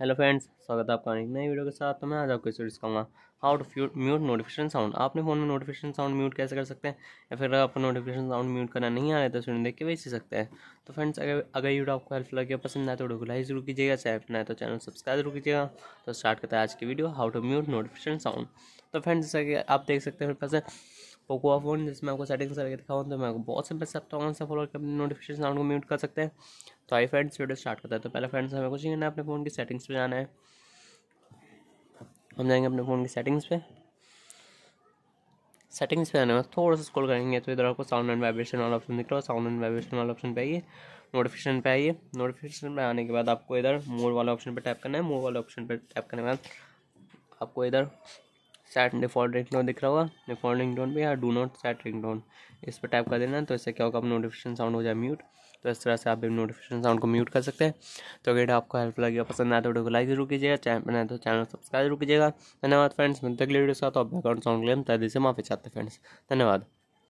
hello friends स्वागत है आपका एक नई वीडियो के साथ तो मैं आज आपको इस सिखाऊंगा how to mute notification sound आपने फ़ोन में नोटिफिकेशन साउंड म्यूट कैसे कर सकते हैं या फिर आपको नोटिफिकेशन साउंड म्यूट करना नहीं आ रहा है तो स्टूडेंट देख के वैसे सकते हैं तो फ्रेंड्स अगर अगर वीडियो आपको हेल्प लगे पसंद आए तो वीडियो को लाइक जरूर कीजिएगा चाहे अपना तो चैनल सब्सक्राइब जरूर कीजिएगा तो स्टार्ट करता है आज की video how to mute notification sound तो फ्रेंड्स जैसा कि आप देख सकते हैं मेरे पास पोको फोन जिसमें आपको सेटिंग करके दिखाऊँ तो मैं आपको बहुत सिंपल स्टेप था से फॉलो करके अपने नोटिफिकेशन साउंड को म्यूट कर सकते हैं तो आई फ्रेंड्स वीडियो स्टार्ट करता है तो पहले फ्रेंड्स हमें कुछ करना है अपने फ़ोन की सेटिंग्स पर जाना है हम जाएंगे अपने फ़ोन की सेटिंग्स पे सेटिंग्स पे आने में थोड़ा सा स्क्रॉल करेंगे तो इधर आपको साउंड एंड वाइब्रेशन वाला ऑप्शन दिख रहा है साउंड एंड वाइब्रेशन वाला ऑप्शन पे आइए नोटिफिकेशन पे आइए नोटिफिकेशन पे आने के बाद आपको इधर मोर वाला ऑप्शन पे टैप करना है मोर वाले ऑप्शन पे टैप करने के बाद आपको इधर सेट डिफॉल्ट रिंग टोन दिख रहा होगा डिफॉल्ट रिंग टोन पर या do not set ringtone इस पर टाइप कर देना तो इससे क्या होगा आप नोटिफिकेशन साउंड हो जाए म्यूट तो इस तरह से आप नोटिफिकेशन साउंड को म्यूट कर सकते हैं तो अगर आपको हेल्प लगेगा पसंद आए तो वीडियो को लाइक जरूर कीजिएगा चैनल बनाए तो चैनल सब्सक्राइब जरूर कीजिएगा धन्यवाद फ्रेंड्स मिलते अगले वीडियो के साथ आप बैकग्राउंड साउंड क्लेम से माफी चाहते फ्रेंड्स धन्यवाद